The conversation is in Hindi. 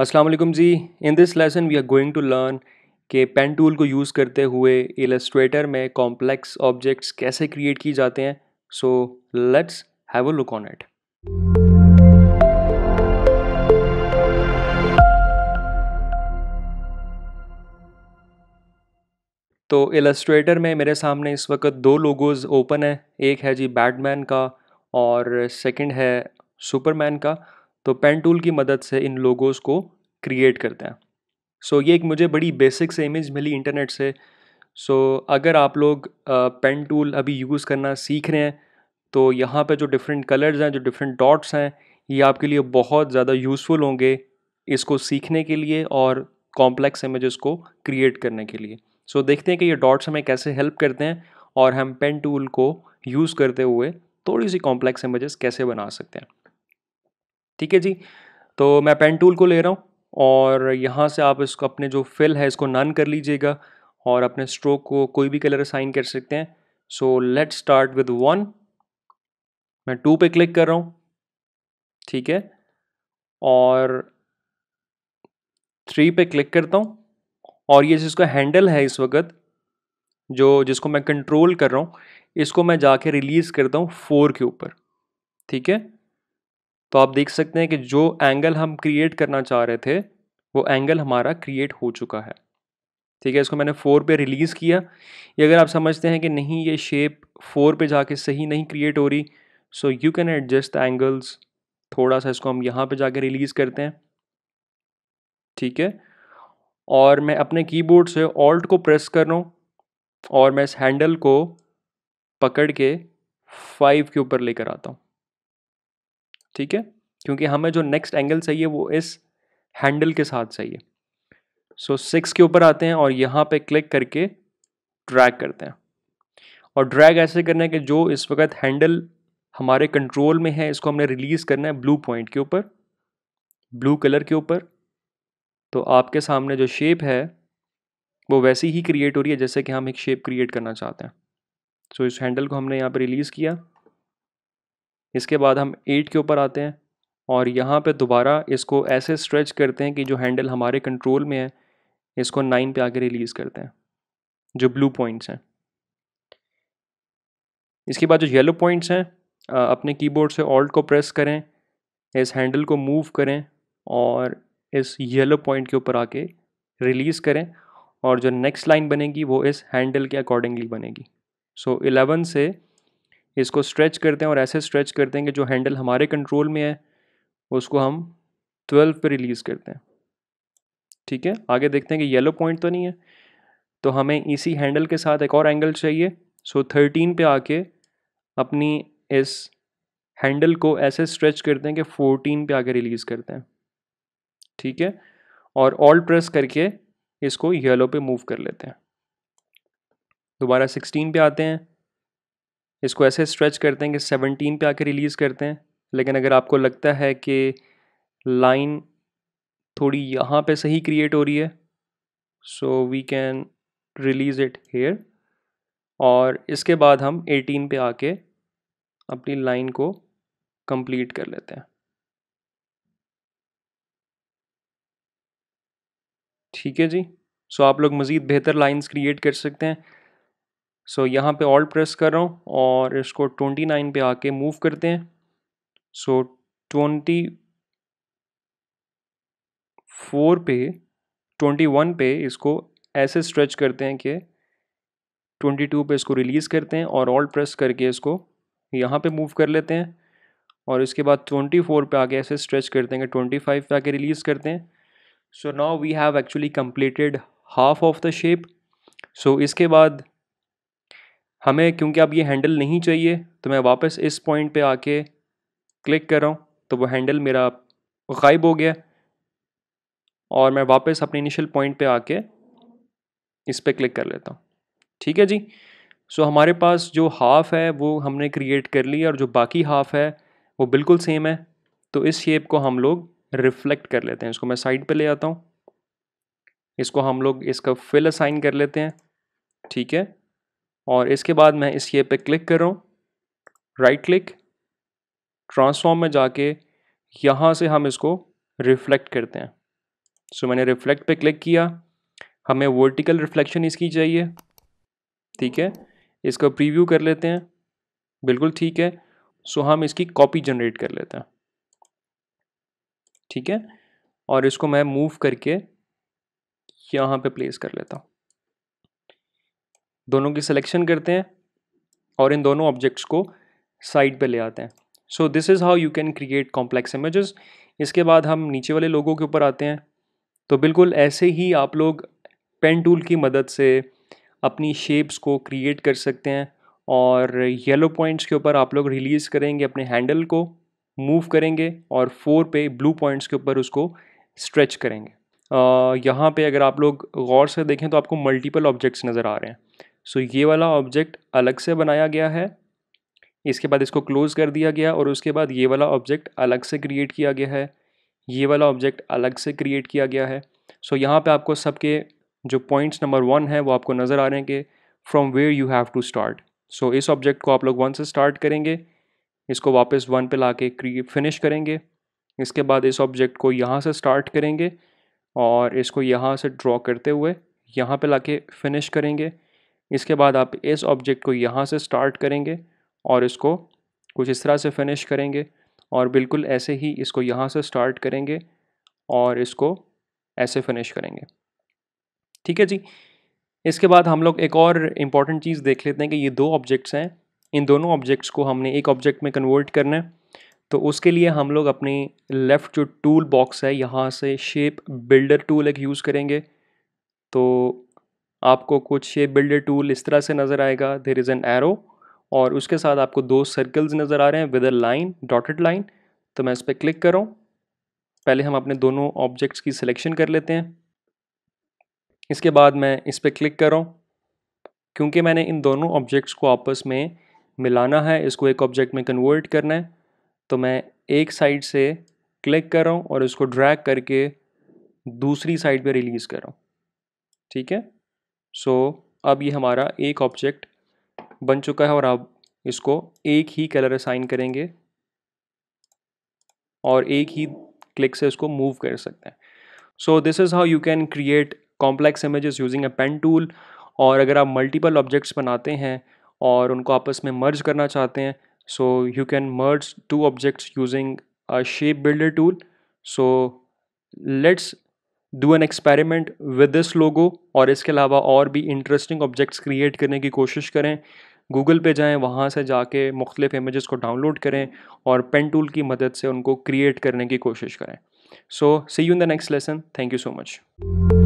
अस्सलाम वालेकुम जी in this lesson we are going to learn के पेन टूल को यूज़ करते हुए इलस्ट्रेटर में कॉम्प्लेक्स ऑब्जेक्ट्स कैसे क्रिएट किए जाते हैं so let's have a look on it तो इलस्ट्रेटर में मेरे सामने इस वक्त दो लोगोज ओपन है एक है जी बैटमैन का और सेकंड है सुपरमैन का तो पेन टूल की मदद से इन लोगोस को क्रिएट करते हैं सो so, ये एक मुझे बड़ी बेसिक से इमेज मिली इंटरनेट से सो so, अगर आप लोग पेन टूल अभी यूज़ करना सीख रहे हैं तो यहाँ पे जो डिफरेंट कलर्स हैं जो डिफरेंट डॉट्स हैं ये आपके लिए बहुत ज़्यादा यूज़फुल होंगे इसको सीखने के लिए और कॉम्प्लेक्स इमेजेस को क्रिएट करने के लिए सो so, देखते हैं कि ये डॉट्स हमें कैसे हेल्प करते हैं और हम पेन टूल को यूज़ करते हुए थोड़ी सी कॉम्प्लेक्स इमेजेस कैसे बना सकते हैं ठीक है जी तो मैं पेन टूल को ले रहा हूँ और यहाँ से आप इसको अपने जो फिल है इसको नन कर लीजिएगा और अपने स्ट्रोक को कोई भी कलर असाइन कर सकते हैं so let start with one मैं टू पे क्लिक कर रहा हूँ ठीक है और थ्री पे क्लिक करता हूँ और ये जिसका हैंडल है इस वक्त जो जिसको मैं कंट्रोल कर रहा हूँ इसको मैं जाके रिलीज़ करता हूँ फोर के ऊपर ठीक है तो आप देख सकते हैं कि जो एंगल हम क्रिएट करना चाह रहे थे वो एंगल हमारा क्रिएट हो चुका है ठीक है इसको मैंने फोर पे रिलीज़ किया ये अगर आप समझते हैं कि नहीं ये शेप फोर पे जाके सही नहीं क्रिएट हो रही so you can adjust angles थोड़ा सा इसको हम यहाँ पे जाके रिलीज़ करते हैं ठीक है और मैं अपने कीबोर्ड से ऑल्ट को प्रेस कर रहा हूँ और मैं इस हैंडल को पकड़ के फाइव के ऊपर लेकर आता हूँ ठीक है क्योंकि हमें जो नेक्स्ट एंगल चाहिए वो इस हैंडल के साथ चाहिए सो so, सिक्स के ऊपर आते हैं और यहाँ पे क्लिक करके ड्रैग करते हैं और ड्रैग ऐसे करना है कि जो इस वक्त हैंडल हमारे कंट्रोल में है इसको हमने रिलीज़ करना है ब्लू पॉइंट के ऊपर ब्लू कलर के ऊपर तो आपके सामने जो शेप है वो वैसी ही क्रिएट हो रही है जैसे कि हम एक शेप क्रिएट करना चाहते हैं सो so, इस हैंडल को हमने यहाँ पर रिलीज़ किया इसके बाद हम एट के ऊपर आते हैं और यहाँ पे दोबारा इसको ऐसे स्ट्रेच करते हैं कि जो हैंडल हमारे कंट्रोल में है इसको नाइन पे आके रिलीज़ करते हैं जो ब्लू पॉइंट्स हैं इसके बाद जो येलो पॉइंट्स हैं अपने कीबोर्ड से ऑल्ट को प्रेस करें इस हैंडल को मूव करें और इस येलो पॉइंट के ऊपर आके रिलीज़ करें और जो नेक्स्ट लाइन बनेगी वो इस हैंडल के अकॉर्डिंगली बनेगी सो so, 11 से इसको स्ट्रेच करते हैं और ऐसे स्ट्रेच करते हैं कि जो हैंडल हमारे कंट्रोल में है उसको हम ट्वेल्व पे रिलीज़ करते हैं ठीक है आगे देखते हैं कि येलो पॉइंट तो नहीं है तो हमें इसी हैंडल के साथ एक और एंगल चाहिए सो थर्टीन पे आके अपनी इस हैंडल को ऐसे स्ट्रेच करते हैं कि फोर्टीन पे आके रिलीज़ करते हैं ठीक है और ऑल प्रेस करके इसको येलो पे मूव कर लेते हैं दोबारा सिक्सटीन पे आते हैं इसको ऐसे स्ट्रेच करते हैं कि सेवनटीन पे आके रिलीज़ करते हैं लेकिन अगर आपको लगता है कि लाइन थोड़ी यहाँ पे सही क्रिएट हो रही है so we can release it here और इसके बाद हम एटीन पे आके अपनी लाइन को कंप्लीट कर लेते हैं ठीक है जी सो so, आप लोग मज़ीद बेहतर लाइंस क्रिएट कर सकते हैं सो so, यहाँ पे ऑल्ट प्रेस कर रहा हूँ और इसको 29 पे आके मूव करते हैं सो ट्वेंटी फोर पे 21 पे इसको ऐसे स्ट्रेच करते हैं कि 22 पे इसको रिलीज़ करते हैं और ऑल्ट प्रेस करके इसको यहाँ पे मूव कर लेते हैं और इसके बाद 24 पे आके ऐसे स्ट्रेच करते हैं कि फाइव पर आके रिलीज़ करते हैं so now we have actually completed half of the shape so इसके बाद हमें क्योंकि अब ये हैंडल नहीं चाहिए तो मैं वापस इस पॉइंट पे आके क्लिक कर रहा हूँ तो वो हैंडल मेरा गायब हो गया और मैं वापस अपने इनिशियल पॉइंट पे आके इस पर क्लिक कर लेता हूँ ठीक है जी सो हमारे पास जो हाफ़ है वो हमने क्रिएट कर लिया और जो बाकी हाफ़ है वो बिल्कुल सेम है तो इस शेप को हम लोग रिफ्लेक्ट कर लेते हैं इसको मैं साइड पर ले आता हूँ इसको हम लोग इसका फिल असाइन कर लेते हैं ठीक है और इसके बाद मैं इस ये पे क्लिक कर रहा हूँ राइट क्लिक ट्रांसफॉर्म में जाके यहाँ से हम इसको रिफ्लेक्ट करते हैं सो so, मैंने रिफ्लेक्ट पे क्लिक किया हमें वर्टिकल रिफ्लेक्शन इसकी चाहिए ठीक है इसको प्रीव्यू कर लेते हैं बिल्कुल ठीक है सो so, हम इसकी कॉपी जनरेट कर लेते हैं ठीक है और इसको मैं मूव करके यहाँ पे प्लेस कर लेता हूँ दोनों की सिलेक्शन करते हैं और इन दोनों ऑब्जेक्ट्स को साइड पे ले आते हैं so this is how you can create complex images इसके बाद हम नीचे वाले लोगों के ऊपर आते हैं तो बिल्कुल ऐसे ही आप लोग पेन टूल की मदद से अपनी शेप्स को क्रिएट कर सकते हैं और येलो पॉइंट्स के ऊपर आप लोग रिलीज़ करेंगे अपने हैंडल को मूव करेंगे और फोर पे ब्लू पॉइंट्स के ऊपर उसको स्ट्रेच करेंगे यहाँ पे अगर आप लोग गौर से देखें तो आपको मल्टीपल ऑब्जेक्ट्स नज़र आ रहे हैं सो ये वाला ऑब्जेक्ट अलग से बनाया गया है इसके बाद इसको क्लोज़ कर दिया गया और उसके बाद ये वाला ऑब्जेक्ट अलग से क्रिएट किया गया है ये वाला ऑब्जेक्ट अलग से क्रिएट किया गया है सो so, यहाँ पे आपको सबके जो पॉइंट्स नंबर वन है वो आपको नज़र आ रहे हैं कि from where you have to start so इस ऑब्जेक्ट को आप लोग वन से स्टार्ट करेंगे इसको वापस वन पे ला के फिनिश करेंगे इसके बाद इस ऑब्जेक्ट को यहाँ से स्टार्ट करेंगे और इसको यहाँ से ड्रॉ करते हुए यहाँ पे के फिनिश करेंगे इसके बाद आप इस ऑब्जेक्ट को यहाँ से स्टार्ट करेंगे और इसको कुछ इस तरह से फिनिश करेंगे और बिल्कुल ऐसे ही इसको यहाँ से स्टार्ट करेंगे और इसको ऐसे फिनिश करेंगे ठीक है जी इसके बाद हम लोग एक और इम्पॉर्टेंट चीज़ देख लेते हैं कि ये दो ऑब्जेक्ट्स हैं इन दोनों ऑब्जेक्ट्स को हमने एक ऑब्जेक्ट में कन्वर्ट करना है तो उसके लिए हम लोग अपनी लेफ़्ट जो टूल बॉक्स है यहाँ से शेप बिल्डर टूल एक यूज़ करेंगे तो आपको कुछ ये बिल्डर टूल इस तरह से नज़र आएगा देर इज़ एन एरो और उसके साथ आपको दो सर्कल्स नज़र आ रहे हैं with a line dotted line तो मैं इस पर क्लिक करूँ पहले हम अपने दोनों ऑब्जेक्ट्स की सिलेक्शन कर लेते हैं इसके बाद मैं इस पर क्लिक करूँ क्योंकि मैंने इन दोनों ऑब्जेक्ट्स को आपस में मिलाना है इसको एक ऑब्जेक्ट में कन्वर्ट करना है तो मैं एक साइड से क्लिक कर रहा हूँ और इसको ड्रैग करके दूसरी साइड पे रिलीज़ कर रहा हूँ ठीक है सो so, अब ये हमारा एक ऑब्जेक्ट बन चुका है और अब इसको एक ही कलर असाइन करेंगे और एक ही क्लिक से इसको मूव कर सकते हैं so this is how you can create complex images using a pen tool और अगर आप मल्टीपल ऑब्जेक्ट्स बनाते हैं और उनको आपस में मर्ज करना चाहते हैं so you can merge two objects using a shape builder tool so let's do an experiment with this logo और इसके अलावा और भी इंटरेस्टिंग ऑब्जेक्ट्स क्रिएट करने की कोशिश करें गूगल पे जाएं वहाँ से जाके मुख्तलिफ इमेज़ को डाउनलोड करें और पेन टूल की मदद से उनको क्रिएट करने की कोशिश करें so see you in the next lesson thank you so much